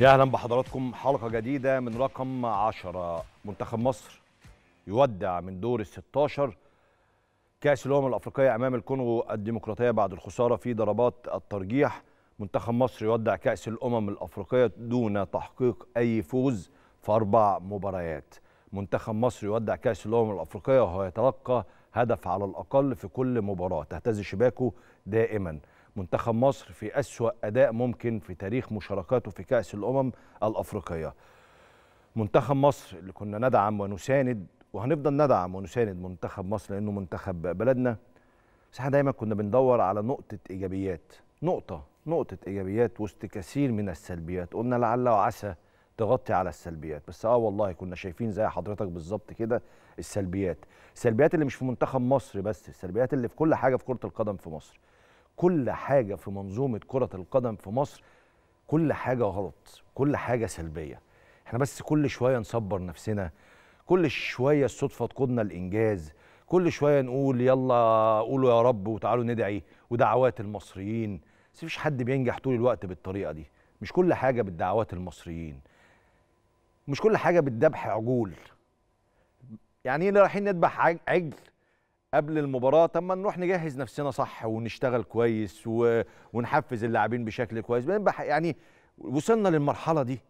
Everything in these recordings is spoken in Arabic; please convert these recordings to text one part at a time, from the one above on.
يا اهلا بحضراتكم حلقه جديده من رقم 10 منتخب مصر يودع من دور ال 16 كاس الامم الافريقيه امام الكونغو الديمقراطيه بعد الخساره في ضربات الترجيح منتخب مصر يودع كاس الامم الافريقيه دون تحقيق اي فوز في اربع مباريات منتخب مصر يودع كاس الامم الافريقيه وهو يتلقى هدف على الاقل في كل مباراه تهتز شباكه دائما منتخب مصر في أسوأ أداء ممكن في تاريخ مشاركاته في كأس الأمم الأفريقية منتخب مصر اللي كنا ندعم ونساند وهنفضل ندعم ونساند منتخب مصر لأنه منتخب بلدنا بس احنا دايما كنا بندور على نقطة إيجابيات نقطة نقطة إيجابيات وسط كثير من السلبيات قلنا لعل وعسى تغطي على السلبيات بس اه والله كنا شايفين زي حضرتك بالظبط كده السلبيات السلبيات اللي مش في منتخب مصر بس السلبيات اللي في كل حاجة في كرة القدم في مصر كل حاجه في منظومه كره القدم في مصر كل حاجه غلط كل حاجه سلبيه احنا بس كل شويه نصبر نفسنا كل شويه الصدفه تقودنا الانجاز كل شويه نقول يلا قولوا يا رب وتعالوا ندعي ودعوات المصريين بس مفيش حد بينجح طول الوقت بالطريقه دي مش كل حاجه بالدعوات المصريين مش كل حاجه بالذبح عجول يعني ايه رايحين نذبح عجل قبل المباراه طب ما نروح نجهز نفسنا صح ونشتغل كويس و... ونحفز اللاعبين بشكل كويس يعني وصلنا للمرحله دي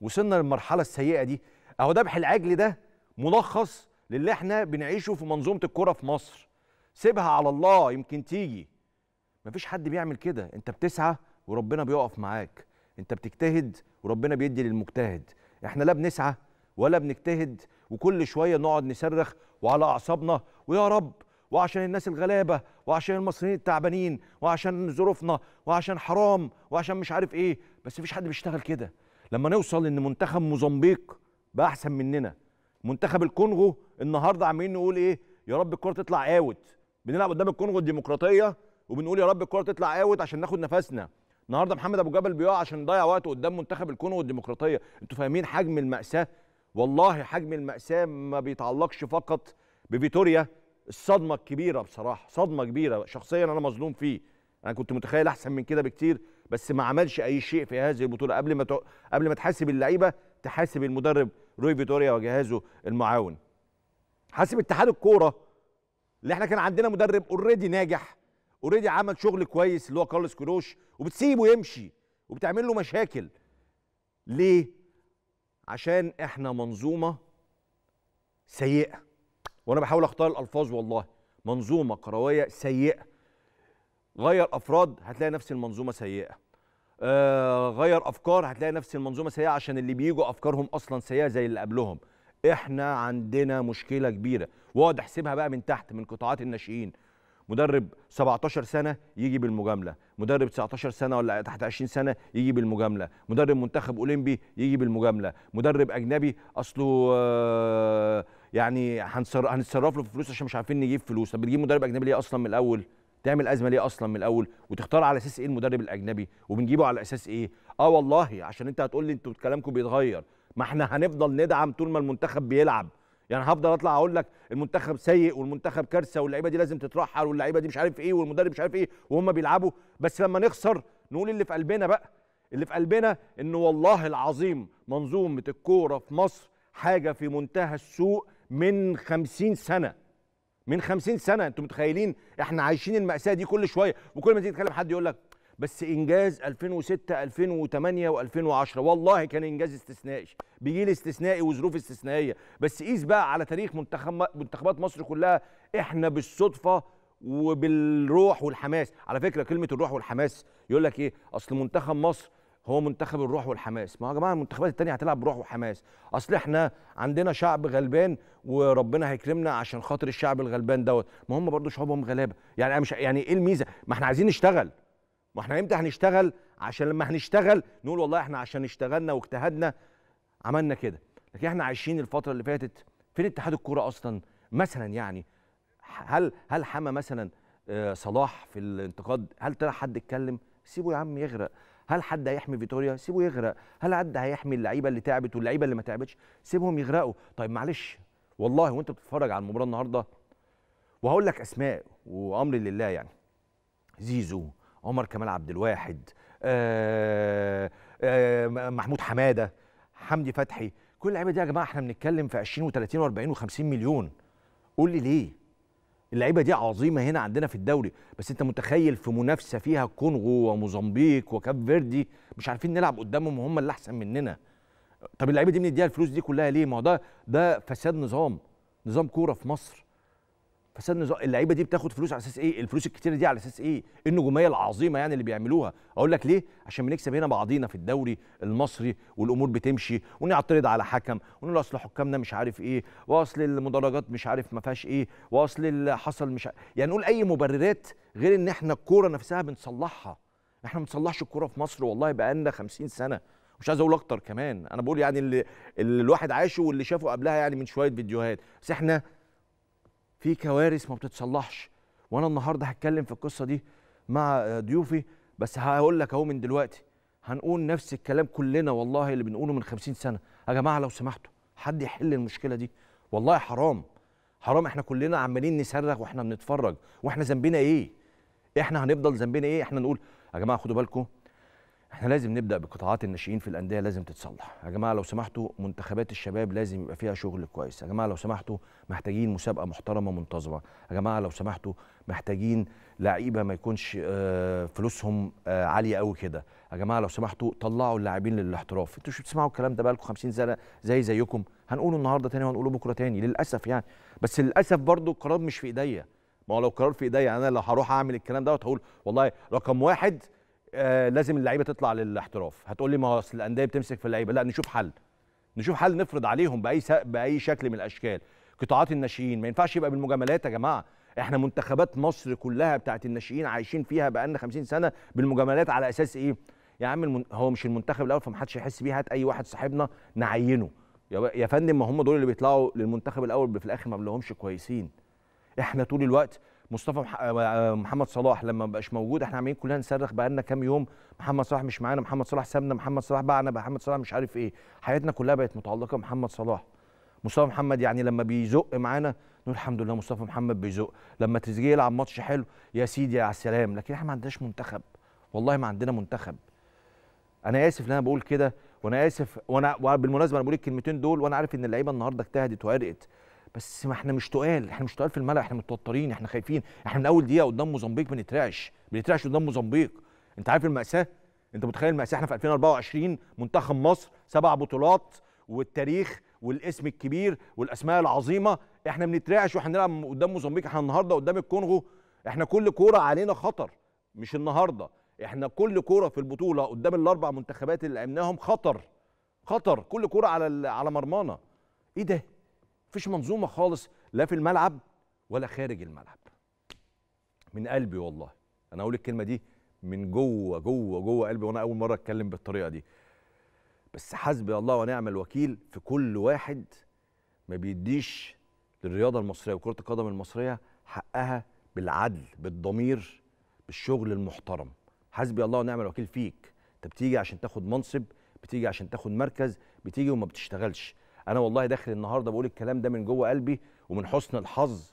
وصلنا للمرحله السيئه دي اهو ذبح العجل ده ملخص للي احنا بنعيشه في منظومه الكره في مصر سيبها على الله يمكن تيجي مفيش حد بيعمل كده انت بتسعى وربنا بيقف معاك انت بتجتهد وربنا بيدي للمجتهد احنا لا بنسعى ولا بنجتهد وكل شويه نقعد نصرخ وعلى اعصابنا ويا رب وعشان الناس الغلابه وعشان المصريين التعبانين وعشان ظروفنا وعشان حرام وعشان مش عارف ايه بس مفيش حد بيشتغل كده لما نوصل ان منتخب موزمبيق بقى احسن مننا منتخب الكونغو النهارده عمالين نقول ايه يا رب الكره تطلع اوت بنلعب قدام الكونغو الديمقراطيه وبنقول يا رب الكره تطلع اوت عشان ناخد نفسنا النهارده محمد ابو جبل بيقع عشان يضيع وقته قدام منتخب الكونغو الديمقراطيه انتوا فاهمين حجم الماساه والله حجم المأساة ما بيتعلقش فقط بفيتوريا الصدمة الكبيرة بصراحة صدمة كبيرة شخصيا أنا مظلوم فيه أنا كنت متخيل أحسن من كده بكتير بس ما عملش أي شيء في هذه البطولة قبل ما تق... قبل ما تحاسب اللعيبة تحاسب المدرب روي فيتوريا وجهازه المعاون حاسب اتحاد الكورة اللي احنا كان عندنا مدرب اوريدي ناجح اوريدي عمل شغل كويس اللي هو كارلوس كروش وبتسيبه يمشي وبتعمل له مشاكل ليه؟ عشان احنا منظومه سيئه وانا بحاول اختار الالفاظ والله منظومه قرويه سيئه غير افراد هتلاقي نفس المنظومه سيئه آه غير افكار هتلاقي نفس المنظومه سيئه عشان اللي بيجوا افكارهم اصلا سيئه زي اللي قبلهم احنا عندنا مشكله كبيره واقعد احسبها بقى من تحت من قطاعات الناشئين مدرب 17 سنه يجي بالمجامله مدرب 19 سنه ولا تحت 20 سنه يجي بالمجامله مدرب منتخب اولمبي يجي بالمجامله مدرب اجنبي اصله آه، يعني هنتصرف له في فلوس عشان مش عارفين نجيب فلوس طب بتجيب مدرب اجنبي ليه اصلا من الاول تعمل ازمه ليه اصلا من الاول وتختار على اساس ايه المدرب الاجنبي وبنجيبه على اساس ايه اه والله عشان انت هتقول لي انتوا كلامكم بيتغير ما احنا هنفضل ندعم طول ما المنتخب بيلعب يعني هفضل اطلع اقول لك المنتخب سيء والمنتخب كارثه واللعيبه دي لازم تترحل واللعيبه دي مش عارف ايه والمدرب مش عارف ايه وهم بيلعبوا بس لما نخسر نقول اللي في قلبنا بقى اللي في قلبنا ان والله العظيم منظومه الكوره في مصر حاجه في منتهى السوء من خمسين سنه من خمسين سنه انتم متخيلين احنا عايشين الماساه دي كل شويه وكل ما تيجي تتكلم حد يقول لك بس انجاز 2006 2008 و2010 والله كان انجاز استثنائي بجيل استثنائي وظروف استثنائيه بس قيس بقى على تاريخ منتخب منتخبات مصر كلها احنا بالصدفه وبالروح والحماس على فكره كلمه الروح والحماس يقول لك ايه اصل منتخب مصر هو منتخب الروح والحماس ما يا جماعه المنتخبات التانية هتلعب بروح وحماس اصل احنا عندنا شعب غلبان وربنا هيكرمنا عشان خاطر الشعب الغلبان دوت ما هم برضو شعوبهم غلابه يعني مش يعني ايه الميزه ما احنا عايزين نشتغل ما احنا امتى هنشتغل عشان لما هنشتغل نقول والله احنا عشان اشتغلنا واجتهدنا عملنا كده لكن احنا عايشين الفتره اللي فاتت فين اتحاد الكوره اصلا مثلا يعني هل هل حمى مثلا آه، صلاح في الانتقاد هل ترى حد اتكلم سيبه يا عم يغرق هل حد هيحمي فيتوريا سيبه يغرق هل حد هيحمي اللعيبه اللي تعبت واللعيبه اللي ما تعبتش سيبهم يغرقوا طيب معلش والله وانت بتتفرج على المباراه النهارده وهقول لك اسماء وامر لله يعني زيزو عمر كمال عبد الواحد آه، آه، محمود حماده حمدي فتحي كل اللعيبه دي يا جماعه احنا بنتكلم في 20 و30 و40 و50 مليون قول لي ليه اللعيبه دي عظيمه هنا عندنا في الدوري بس انت متخيل في منافسه فيها الكونغو وموزمبيق وكاب فيردي مش عارفين نلعب قدامهم وهم اللي احسن مننا طب اللعيبه دي بنديها الفلوس دي كلها ليه ما هو ده ده فساد نظام نظام كوره في مصر فساد نظام اللعيبه دي بتاخد فلوس على اساس ايه الفلوس الكتيره دي على اساس ايه النجوميه العظيمه يعني اللي بيعملوها اقول لك ليه عشان بنكسب هنا بعضينا في الدوري المصري والامور بتمشي ونعترض على حكم ونقول اصل حكامنا مش عارف ايه واصل المدرجات مش عارف ما فيهاش ايه واصل اللي حصل مش عارف. يعني نقول اي مبررات غير ان احنا الكوره نفسها بنصلحها احنا ما بنصلحش الكوره في مصر والله بقى لنا 50 سنه مش عايز اقول اكتر كمان انا بقول يعني اللي, اللي الواحد عاشه واللي شافه قبلها يعني من شويه فيديوهات بس احنا في كوارث ما بتتصلحش وانا النهارده هتكلم في القصه دي مع ضيوفي بس هقول لك اهو من دلوقتي هنقول نفس الكلام كلنا والله اللي بنقوله من خمسين سنه يا جماعه لو سمحتوا حد يحل المشكله دي والله حرام حرام احنا كلنا عمالين نصرخ واحنا بنتفرج واحنا ذنبنا ايه احنا هنفضل ذنبنا ايه احنا نقول يا جماعه خدوا بالكم احنا لازم نبدا بقطاعات الناشئين في الانديه لازم تتصلح يا جماعه لو سمحتوا منتخبات الشباب لازم يبقى فيها شغل كويس يا جماعه لو سمحتوا محتاجين مسابقه محترمه منتظمه يا جماعه لو سمحتوا محتاجين لعيبه ما يكونش آه، فلوسهم آه، عاليه قوي كده يا جماعه لو سمحتوا طلعوا اللاعبين للاحتراف انتوا مش بتسمعوا الكلام ده بقالكم 50 سنه زي زيكم هنقوله النهارده تاني وهنقوله بكره تاني للاسف يعني بس للاسف برضو القرار مش في ايديا ما هو لو قرار في ايديا انا لو هروح اعمل الكلام دوت هقول والله رقم واحد آه، لازم اللعيبه تطلع للاحتراف هتقول لي ما هو اصل الانديه بتمسك في اللعيبه لا نشوف حل نشوف حل نفرض عليهم باي باي شكل من الاشكال قطاعات الناشئين ما ينفعش يبقى بالمجاملات يا جماعه احنا منتخبات مصر كلها بتاعت الناشئين عايشين فيها بقى لنا 50 سنه بالمجاملات على اساس ايه يا عم المن... هو مش المنتخب الاول فمحدش يحس بيه هات اي واحد صاحبنا نعينه يا, يا فندم ما هم دول اللي بيطلعوا للمنتخب الاول في الاخر ما بلهمش كويسين احنا طول الوقت مصطفى آه، آه، محمد صلاح لما بقاش موجود احنا عمالين كلنا نصرخ بقالنا كام يوم محمد صلاح مش معانا محمد صلاح سابنا محمد صلاح بعنا محمد صلاح مش عارف ايه حياتنا كلها بقت متعلقه بمحمد صلاح مصطفى محمد يعني لما بيزق معانا نقول الحمد لله مصطفى محمد بيزق لما تريزيجيه يلعب ماتش حلو يا سيدي على السلام لكن احنا ما عندناش منتخب والله ما عندنا منتخب انا اسف ان انا بقول كده وانا اسف وانا بالمناسبه انا بقول الكلمتين دول وانا عارف ان اللعيبه النهارده اجتهدت وعرقت بس ما احنا مش تقال احنا مش تقال في الملعب احنا متوترين احنا خايفين احنا من اول دقيقه قدام موزمبيق بنترعش بنترعش قدام موزمبيق انت عارف المأساة انت متخيل المأساة احنا في 2024 منتخب مصر سبع بطولات والتاريخ والاسم الكبير والاسماء العظيمه احنا بنترعش واحنا بنلعب قدام موزمبيق احنا النهارده قدام الكونغو احنا كل كوره علينا خطر مش النهارده احنا كل كوره في البطوله قدام الاربع منتخبات اللي لعبناهم خطر خطر كل كوره على على مرمانا ايه ده مفيش منظومه خالص لا في الملعب ولا خارج الملعب من قلبي والله انا اقول الكلمه دي من جوه جوه جوه قلبي وانا اول مره اتكلم بالطريقه دي بس حسبي الله ونعم الوكيل في كل واحد ما بيديش للرياضه المصريه وكره القدم المصريه حقها بالعدل بالضمير بالشغل المحترم حسبي الله ونعم الوكيل فيك انت بتيجي عشان تاخد منصب بتيجي عشان تاخد مركز بتيجي وما بتشتغلش انا والله داخل النهارده بقول الكلام ده من جوه قلبي ومن حسن الحظ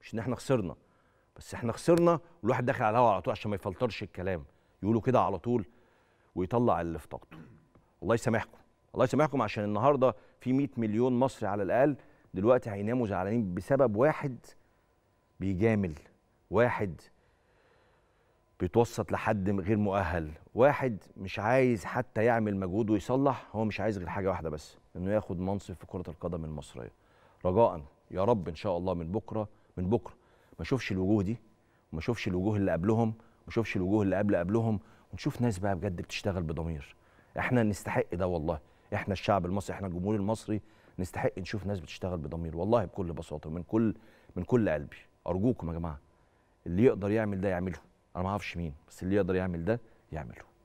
مش ان احنا خسرنا بس احنا خسرنا والواحد داخل على الهوا على طول عشان ما يفلترش الكلام يقولوا كده على طول ويطلع اللي في طاقته الله يسامحكم الله يسامحكم عشان النهارده في 100 مليون مصري على الاقل دلوقتي هيناموا زعلانين بسبب واحد بيجامل واحد بيتوسط لحد غير مؤهل واحد مش عايز حتى يعمل مجهود ويصلح هو مش عايز غير حاجه واحده بس انه ياخد منصب في كره القدم المصريه رجاء يا رب ان شاء الله من بكره من بكره ما اشوفش الوجوه دي وما اشوفش الوجوه اللي قبلهم وما اشوفش الوجوه اللي قبل قبلهم ونشوف ناس بقى بجد بتشتغل بضمير احنا نستحق ده والله احنا الشعب المصري احنا الجمهور المصري نستحق نشوف ناس بتشتغل بضمير والله بكل بساطه من كل من كل قلبي ارجوكم يا جماعه اللي يقدر يعمل ده يعمله انا ما اعرفش مين بس اللي يقدر يعمل ده يعمله